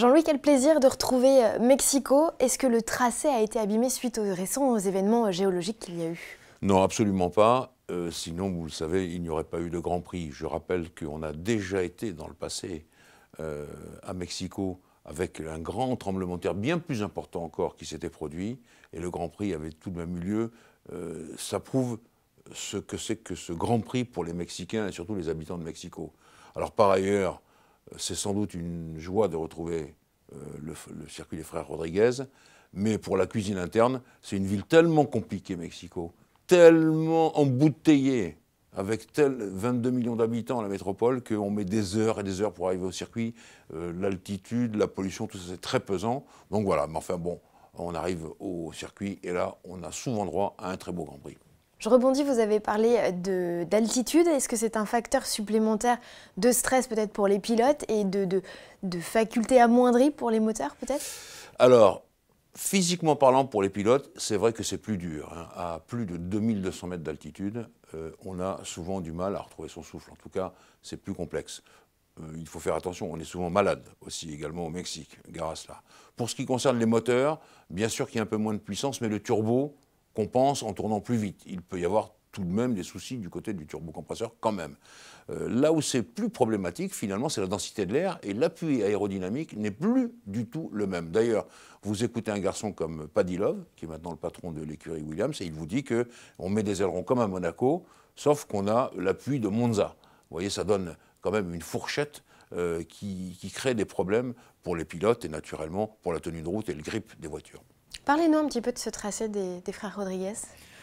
Jean-Louis, quel plaisir de retrouver euh, Mexico. Est-ce que le tracé a été abîmé suite aux récents événements euh, géologiques qu'il y a eu Non, absolument pas. Euh, sinon, vous le savez, il n'y aurait pas eu de Grand Prix. Je rappelle qu'on a déjà été dans le passé à Mexico avec un grand tremblement de terre, bien plus important encore, qui s'était produit. Et le Grand Prix avait tout de même eu lieu. ça prouve ce que c'est que ce Grand Prix pour les Mexicains et surtout les habitants de Mexico. Alors par ailleurs, c'est sans doute une joie de retrouver euh, le, circuit des frères Rodriguez, mais pour la cuisine interne, c'est une ville tellement compliquée, Mexico, tellement embouteillée, avec tel 22 millions d'habitants à la métropole, qu'on met des heures et des heures pour arriver au circuit. Euh, l'altitude, la pollution, tout ça, c'est très pesant. Donc voilà, mais enfin bon, on arrive au circuit et là, on a souvent droit à un très beau Grand Prix. Je rebondis, vous avez parlé euh, d'altitude. Est-ce que c'est un facteur supplémentaire de stress peut-être pour les pilotes et de, de, faculté amoindrie pour les moteurs peut-être Alors, physiquement parlant pour les pilotes, c'est vrai que c'est plus dur. Hein. À plus de 2200 mètres d'altitude, euh, on a souvent du mal à retrouver son souffle. En tout cas, c'est plus complexe euh, il faut faire attention, on est souvent malade aussi également au Mexique, grâce là. Pour ce qui concerne les moteurs, bien sûr qu'il y a un peu moins de puissance, mais le turbo, pense en tournant plus vite. Il peut y avoir tout de même des soucis du côté du turbocompresseur quand même. Euh, là où c'est plus problématique, finalement, c'est la densité de l'air et l'appui aérodynamique n'est plus du tout le même. D'ailleurs, vous écoutez un garçon comme Paddy qui est maintenant le patron de l'écurie Williams, et il vous dit que on met des ailerons comme à Monaco, sauf qu'on a l'appui de Monza. Vous voyez, ça donne quand même une fourchette euh, qui crée des problèmes pour les pilotes et naturellement pour la tenue de route et le grip des voitures. Parlez-nous un petit peu de ce tracé des, frères Rodriguez.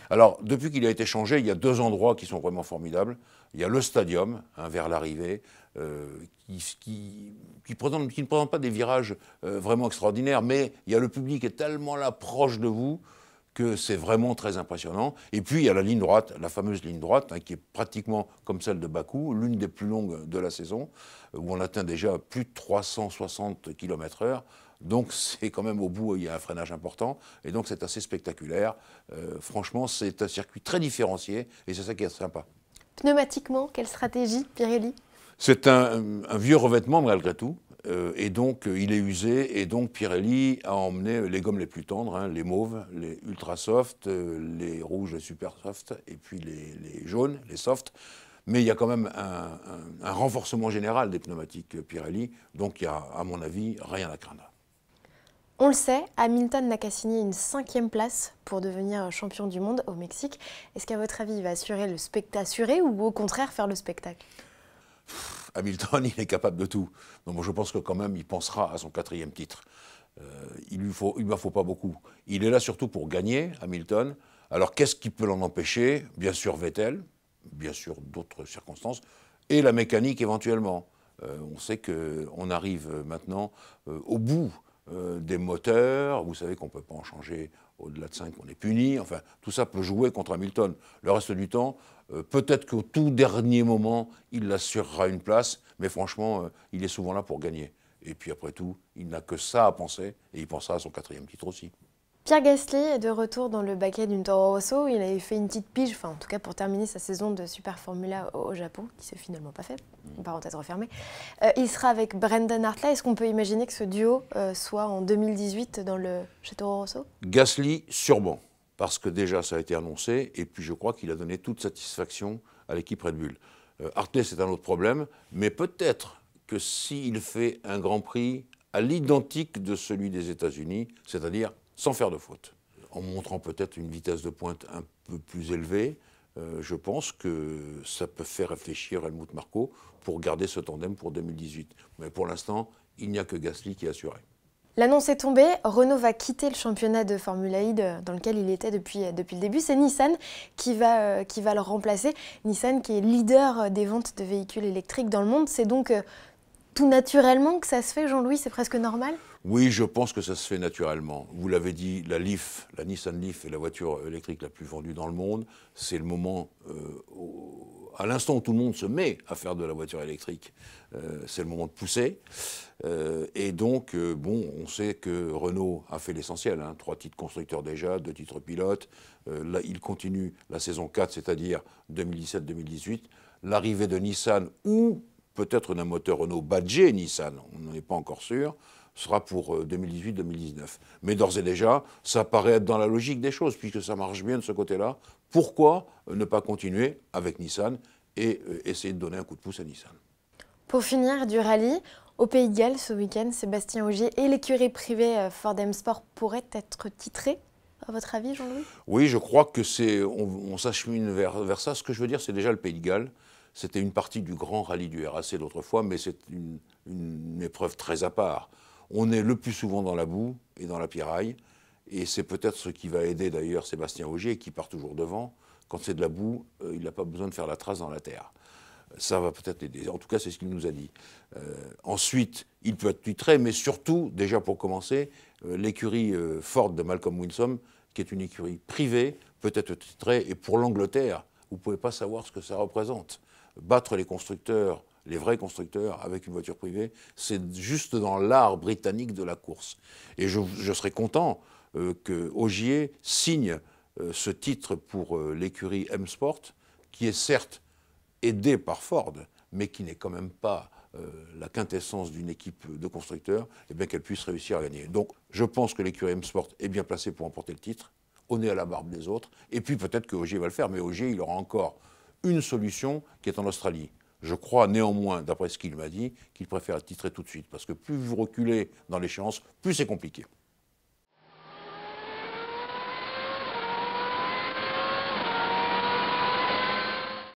Alors, depuis qu'il a été changé, il y a deux endroits qui sont vraiment formidables. Il y a le stadium, hein, vers l'arrivée, euh, qui, présente, qui, ne présente pas des virages euh, vraiment extraordinaires, mais il y a le public qui est tellement là, proche de vous, c'est vraiment très impressionnant. Et puis il y a la ligne droite, la fameuse ligne droite, hein, qui est pratiquement comme celle de Bakou, l'une des plus longues de la saison, euh, où on atteint déjà plus de 360 km/h. Donc c'est quand même au bout, il y a un freinage important, et donc c'est assez spectaculaire. Euh, franchement, c'est un circuit très différencié, et c'est ça qui est sympa. Pneumatiquement, quelle stratégie, Pirelli C'est un vieux revêtement malgré tout. Euh, et donc, euh, il est usé. Et donc, Pirelli a emmené euh, les gommes les plus tendres, hein, les mauves, les ultra soft, les rouges, les super soft, et puis les, jaunes, les soft. Mais il y a quand même un, renforcement général des pneumatiques Pirelli, donc il n'y a, à mon avis, rien à craindre. On le sait, Hamilton n'a qu'à signer une cinquième place pour devenir champion du monde au Mexique. Est-ce qu'à votre avis, il va assurer le spectacle ou au contraire faire le spectacle Hamilton, il est capable de tout. Donc je pense que quand même, il pensera à son quatrième titre. Euh, il ne faut, il faut pas beaucoup. Il est là surtout pour gagner, Hamilton. Alors qu'est-ce qui peut l'en empêcher Bien sûr Vettel, bien sûr d'autres circonstances, et la mécanique éventuellement. Euh, on sait qu'on arrive maintenant euh, au bout euh, des moteurs, vous savez qu'on ne peut pas en changer au-delà de 5, on est puni, enfin tout ça peut jouer contre Hamilton. Le reste du temps, euh, peut-être qu'au tout dernier moment, il assurera une place, mais franchement, euh, il est souvent là pour gagner. Et puis après tout, il n'a que ça à penser, et il pensera à son quatrième titre aussi. Pierre Gasly est de retour dans le baquet d'une Toro Rosso. il avait fait une petite pige, enfin en tout cas pour terminer sa saison de Super Formula au Japon, qui s'est finalement pas fait, mm. parenthèse refermée. Euh, il sera avec Brendan Hartley. Est-ce qu'on peut imaginer que ce duo euh, soit en 2018 dans le chez Toro Rosso Gasly, sûrement, parce que déjà ça a été annoncé, et puis je crois qu'il a donné toute satisfaction à l'équipe Red Bull. Euh, Hartley, c'est un autre problème, mais peut-être que s'il fait un Grand Prix à l'identique de celui des États-Unis, c'est-à-dire sans faire de faute. En montrant peut-être une vitesse de pointe un peu plus élevée, euh, je pense que ça peut faire réfléchir Helmut Marco pour garder ce tandem pour 2018. Mais pour l'instant, il n'y a que Gasly qui est assuré. L'annonce est tombée, Renault va quitter le championnat de Formula I e, euh, dans lequel il était depuis, euh, depuis le début. C'est Nissan qui va, qui va le remplacer. Nissan qui est leader des ventes de véhicules électriques dans le monde. C'est donc tout naturellement que ça se fait, Jean-Louis, c'est presque normal oui, je pense que ça se fait naturellement. Vous l'avez dit, la Leaf, la Nissan Leaf est la voiture électrique la plus vendue dans le monde. C'est le moment, euh, à l'instant où tout le monde se met à faire de la voiture électrique, euh, c'est le moment de pousser. Euh, et donc, bon, on sait que Renault a fait l'essentiel. Hein. trois titres constructeurs déjà, deux titres pilotes. là, il continue la saison 4, c'est-à-dire 2017-2018. L'arrivée de Nissan ou peut-être d'un moteur Renault badgé Nissan, on n'en est pas encore sûr, sera pour 2018-2019. Euh, Mais d'ores et déjà, ça paraît être dans la logique des choses, puisque ça marche bien de ce côté-là. Pourquoi euh, ne pas continuer avec Nissan et euh, essayer de donner un coup de pouce à Nissan Pour finir, du rallye, au Pays de Galles, ce week-end, Sébastien Augier et l'écurie privée Ford M Sport pourraient être titrés à votre avis, Jean-Louis Oui, je crois que c'est, on, s'achemine vers, vers ça. Ce que je veux dire, c'est déjà le Pays de Galles. C'était une partie du grand rallye du RAC d'autrefois, mais c'est une, épreuve très à part. On est le plus souvent dans la boue et dans la piraille, et c'est peut-être ce qui va aider d'ailleurs Sébastien Auger, qui part toujours devant. Quand c'est de la boue, euh, il n'a pas besoin de faire la trace dans la terre. Ça va peut-être aider. En tout cas, c'est ce qu'il nous a dit. Euh, ensuite, il peut être titré, mais surtout, déjà pour commencer, euh, l'écurie Ford de Malcolm Wilson, qui est une écurie privée, peut être titrée, et pour l'Angleterre, vous ne pouvez pas savoir ce que ça représente battre les constructeurs, les vrais constructeurs, avec une voiture privée, c'est juste dans l'art britannique de la course. Et je, je serais content euh, que Ogier signe euh, ce titre pour euh, l'écurie M-Sport, qui est certes aidée par Ford, mais qui n'est quand même pas la quintessence d'une équipe de constructeurs, et bien qu'elle puisse réussir à gagner. Donc je pense que l'écurie M-Sport est bien placée pour emporter le titre. On est à la barbe des autres. Et puis peut-être que Ogier va le faire, mais Ogier, il aura encore une solution qui est en Australie. Je crois néanmoins, d'après ce qu'il m'a dit, qu'il préfère titrer tout de suite, parce que plus vous reculez dans l'échéance, plus c'est compliqué.